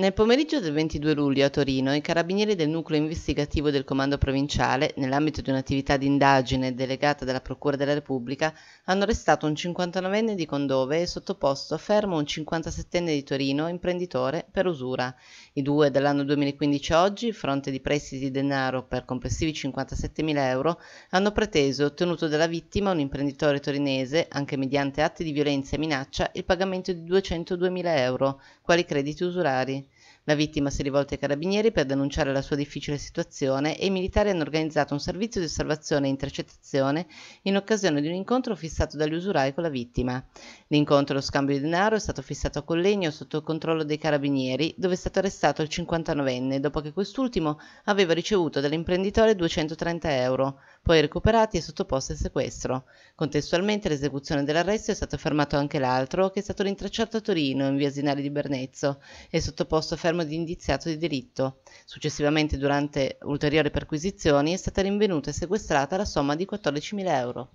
Nel pomeriggio del 22 luglio a Torino, i carabinieri del nucleo investigativo del Comando Provinciale, nell'ambito di un'attività di indagine delegata dalla Procura della Repubblica, hanno arrestato un 59enne di Condove e sottoposto a fermo un 57enne di Torino, imprenditore, per usura. I due, dall'anno 2015 a oggi, fronte di prestiti di denaro per complessivi 57.000 euro, hanno preteso e ottenuto dalla vittima, un imprenditore torinese, anche mediante atti di violenza e minaccia, il pagamento di 202.000 euro, quali crediti usurari. La vittima si è rivolta ai carabinieri per denunciare la sua difficile situazione e i militari hanno organizzato un servizio di osservazione e intercettazione in occasione di un incontro fissato dagli usurai con la vittima. L'incontro e lo scambio di denaro è stato fissato a Collegno sotto il controllo dei carabinieri, dove è stato arrestato il 59enne dopo che quest'ultimo aveva ricevuto dall'imprenditore 230 euro, poi recuperati e sottoposti a sequestro. Contestualmente all'esecuzione dell'arresto è stato fermato anche l'altro, che è stato rintracciato a Torino, in via Sinari di Bernezzo, e sottoposto a fermo di indiziato di delitto. Successivamente, durante ulteriori perquisizioni, è stata rinvenuta e sequestrata la somma di 14.000 euro.